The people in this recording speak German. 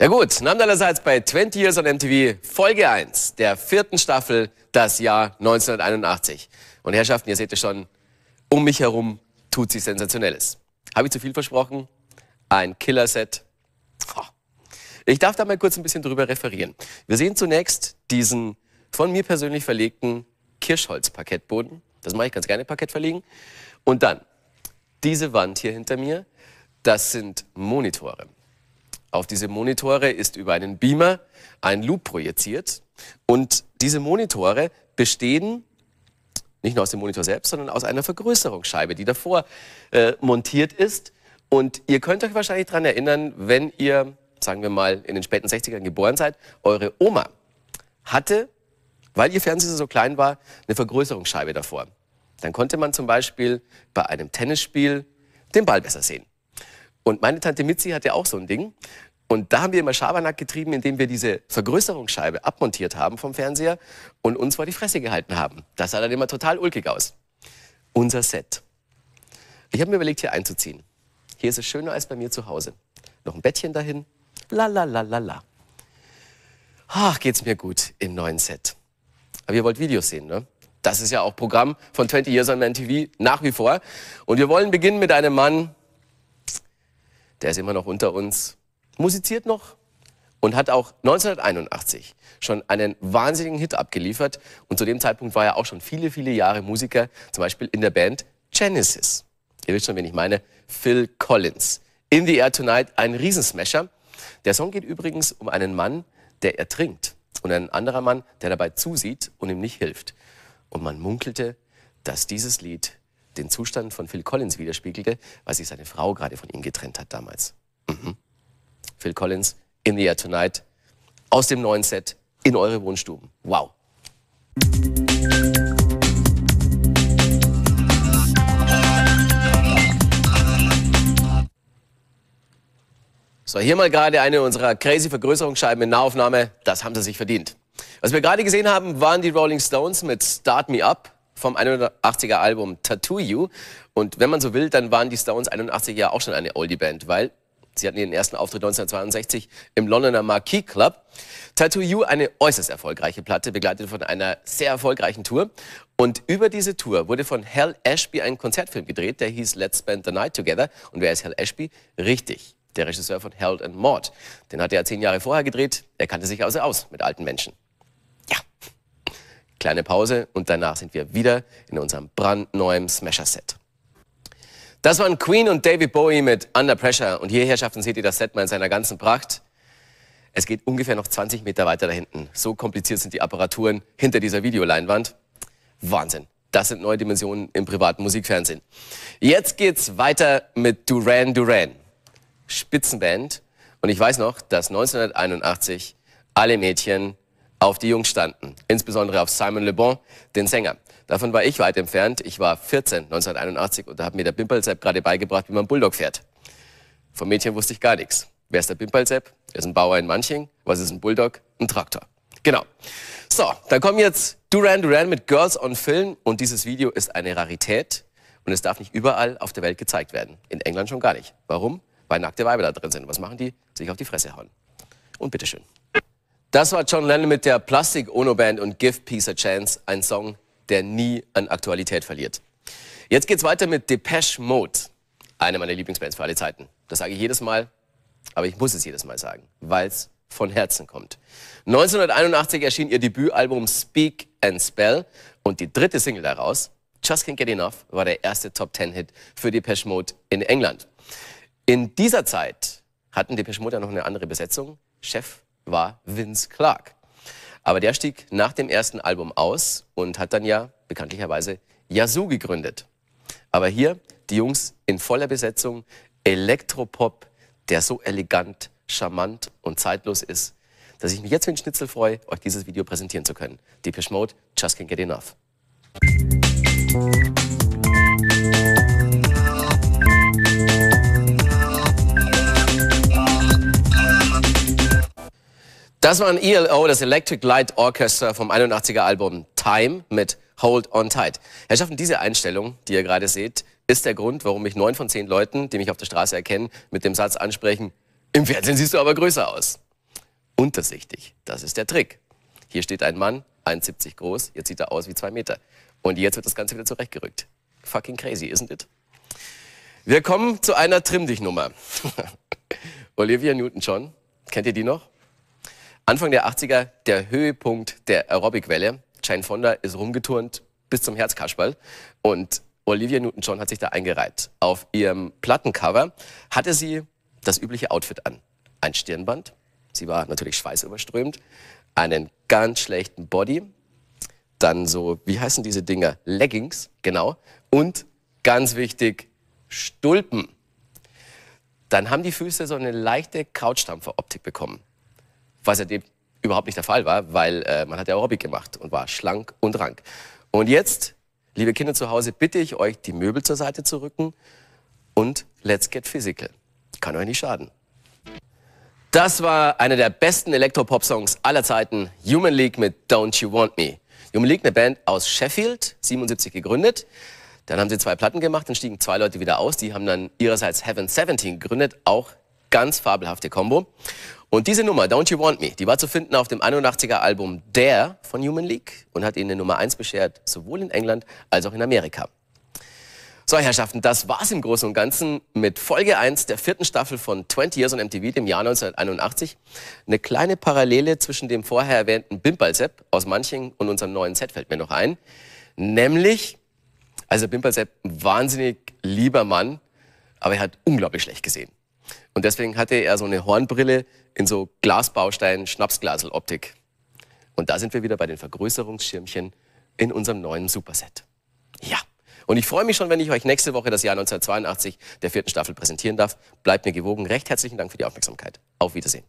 Ja gut, Namen allerseits bei 20 Years on MTV Folge 1 der vierten Staffel, das Jahr 1981. Und Herrschaften, ihr seht es schon, um mich herum tut sich Sensationelles. Habe ich zu viel versprochen? Ein Killer-Set. Ich darf da mal kurz ein bisschen drüber referieren. Wir sehen zunächst diesen von mir persönlich verlegten Kirschholz-Parkettboden. Das mache ich ganz gerne, Parkett verlegen. Und dann diese Wand hier hinter mir, das sind Monitore. Auf diese Monitore ist über einen Beamer ein Loop projiziert und diese Monitore bestehen nicht nur aus dem Monitor selbst, sondern aus einer Vergrößerungsscheibe, die davor äh, montiert ist. Und ihr könnt euch wahrscheinlich daran erinnern, wenn ihr, sagen wir mal, in den späten 60ern geboren seid, eure Oma hatte, weil ihr Fernseher so klein war, eine Vergrößerungsscheibe davor. Dann konnte man zum Beispiel bei einem Tennisspiel den Ball besser sehen. Und meine Tante Mitzi hat ja auch so ein Ding. Und da haben wir immer Schabernack getrieben, indem wir diese Vergrößerungsscheibe abmontiert haben vom Fernseher und uns vor die Fresse gehalten haben. Das sah dann immer total ulkig aus. Unser Set. Ich habe mir überlegt, hier einzuziehen. Hier ist es schöner als bei mir zu Hause. Noch ein Bettchen dahin. La la la la la. Ach, geht's mir gut im neuen Set. Aber ihr wollt Videos sehen, ne? Das ist ja auch Programm von 20 Years on Man TV nach wie vor. Und wir wollen beginnen mit einem Mann, der ist immer noch unter uns, musiziert noch und hat auch 1981 schon einen wahnsinnigen Hit abgeliefert. Und zu dem Zeitpunkt war er auch schon viele, viele Jahre Musiker, zum Beispiel in der Band Genesis. Ihr wisst schon, wen ich meine, Phil Collins. In the Air Tonight, ein Riesensmasher. Der Song geht übrigens um einen Mann, der ertrinkt und ein anderer Mann, der dabei zusieht und ihm nicht hilft. Und man munkelte, dass dieses Lied den Zustand von Phil Collins widerspiegelte, weil sich seine Frau gerade von ihm getrennt hat damals. Mhm. Phil Collins, In the Air Tonight, aus dem neuen Set, in eure Wohnstuben. Wow. So, hier mal gerade eine unserer crazy Vergrößerungsscheiben in Nahaufnahme. Das haben sie sich verdient. Was wir gerade gesehen haben, waren die Rolling Stones mit Start Me Up vom 81er Album Tattoo You. Und wenn man so will, dann waren die Stones 81 ja auch schon eine Oldie-Band, weil sie hatten ihren ersten Auftritt 1962 im Londoner Marquis Club. Tattoo You, eine äußerst erfolgreiche Platte, begleitet von einer sehr erfolgreichen Tour. Und über diese Tour wurde von Hal Ashby ein Konzertfilm gedreht, der hieß Let's Spend the Night Together. Und wer ist Hal Ashby? Richtig, der Regisseur von Held and Maud. Den hatte er zehn Jahre vorher gedreht. Er kannte sich also aus mit alten Menschen. Ja. Kleine Pause und danach sind wir wieder in unserem brandneuen Smasher-Set. Das waren Queen und David Bowie mit Under Pressure. Und hier, Herrschaften, seht ihr das Set mal in seiner ganzen Pracht. Es geht ungefähr noch 20 Meter weiter da hinten. So kompliziert sind die Apparaturen hinter dieser Videoleinwand. Wahnsinn. Das sind neue Dimensionen im privaten Musikfernsehen. Jetzt geht's weiter mit Duran Duran. Spitzenband. Und ich weiß noch, dass 1981 alle Mädchen auf die Jungs standen, insbesondere auf Simon Le Bon, den Sänger. Davon war ich weit entfernt. Ich war 14, 1981, und da hat mir der Pimpelsepp gerade beigebracht, wie man Bulldog fährt. Vom Mädchen wusste ich gar nichts. Wer ist der Pimpelsepp? Er ist ein Bauer in Manching. Was ist ein Bulldog? Ein Traktor. Genau. So, dann kommen jetzt Duran Duran mit Girls on Film. Und dieses Video ist eine Rarität. Und es darf nicht überall auf der Welt gezeigt werden. In England schon gar nicht. Warum? Weil nackte Weiber da drin sind. Was machen die? Sich auf die Fresse hauen. Und bitteschön. Das war John Lennon mit der Plastic Ono Band und Give Peace a Chance, ein Song, der nie an Aktualität verliert. Jetzt geht's weiter mit Depeche Mode, eine meiner Lieblingsbands für alle Zeiten. Das sage ich jedes Mal, aber ich muss es jedes Mal sagen, weil's von Herzen kommt. 1981 erschien ihr Debütalbum Speak and Spell und die dritte Single daraus, Just Can't Get Enough, war der erste Top Ten Hit für Depeche Mode in England. In dieser Zeit hatten Depeche Mode ja noch eine andere Besetzung. Chef war Vince Clark. Aber der stieg nach dem ersten Album aus und hat dann ja bekanntlicherweise Yazoo gegründet. Aber hier die Jungs in voller Besetzung, Elektropop, der so elegant, charmant und zeitlos ist, dass ich mich jetzt für den Schnitzel freue, euch dieses Video präsentieren zu können. Deepish Mode, Just Can't Get Enough. Das war ein ELO, das Electric Light Orchestra vom 81er Album Time mit Hold on Tight. Herrschaften, diese Einstellung, die ihr gerade seht, ist der Grund, warum mich neun von zehn Leuten, die mich auf der Straße erkennen, mit dem Satz ansprechen, im Fernsehen siehst du aber größer aus. Untersichtig, das ist der Trick. Hier steht ein Mann, 1,70 groß, jetzt sieht er aus wie zwei Meter. Und jetzt wird das Ganze wieder zurechtgerückt. Fucking crazy, isn't it? Wir kommen zu einer Trimm-Dich-Nummer. Olivia Newton-John, kennt ihr die noch? Anfang der 80er der Höhepunkt der Aerobic-Welle. Jane Fonda ist rumgeturnt bis zum Herzkasperl und Olivia Newton-John hat sich da eingereiht. Auf ihrem Plattencover hatte sie das übliche Outfit an. Ein Stirnband, sie war natürlich schweißüberströmt, einen ganz schlechten Body, dann so, wie heißen diese Dinger? Leggings, genau, und ganz wichtig, Stulpen. Dann haben die Füße so eine leichte couchstampfer bekommen was ja dem überhaupt nicht der Fall war, weil äh, man hat ja Aerobic gemacht und war schlank und rank. Und jetzt, liebe Kinder zu Hause, bitte ich euch, die Möbel zur Seite zu rücken und let's get physical. Kann euch nicht schaden. Das war einer der besten Elektropop-Songs aller Zeiten, Human League mit Don't You Want Me. Human League, eine Band aus Sheffield, 77 gegründet. Dann haben sie zwei Platten gemacht, dann stiegen zwei Leute wieder aus. Die haben dann ihrerseits Heaven 17 gegründet, auch Ganz fabelhafte Combo. Und diese Nummer, Don't You Want Me, die war zu finden auf dem 81er Album Der von Human League und hat ihnen eine Nummer 1 beschert, sowohl in England als auch in Amerika. So, Herrschaften, das war's im Großen und Ganzen mit Folge 1 der vierten Staffel von 20 Years on MTV, dem Jahr 1981. Eine kleine Parallele zwischen dem vorher erwähnten Bimbalsepp aus Manching und unserem neuen Set fällt mir noch ein. Nämlich, also Bimbalsepp, wahnsinnig lieber Mann, aber er hat unglaublich schlecht gesehen. Und deswegen hatte er so eine Hornbrille in so Glasbaustein, Schnapsglasel-Optik. Und da sind wir wieder bei den Vergrößerungsschirmchen in unserem neuen Superset. Ja. Und ich freue mich schon, wenn ich euch nächste Woche das Jahr 1982 der vierten Staffel präsentieren darf. Bleibt mir gewogen. Recht herzlichen Dank für die Aufmerksamkeit. Auf Wiedersehen.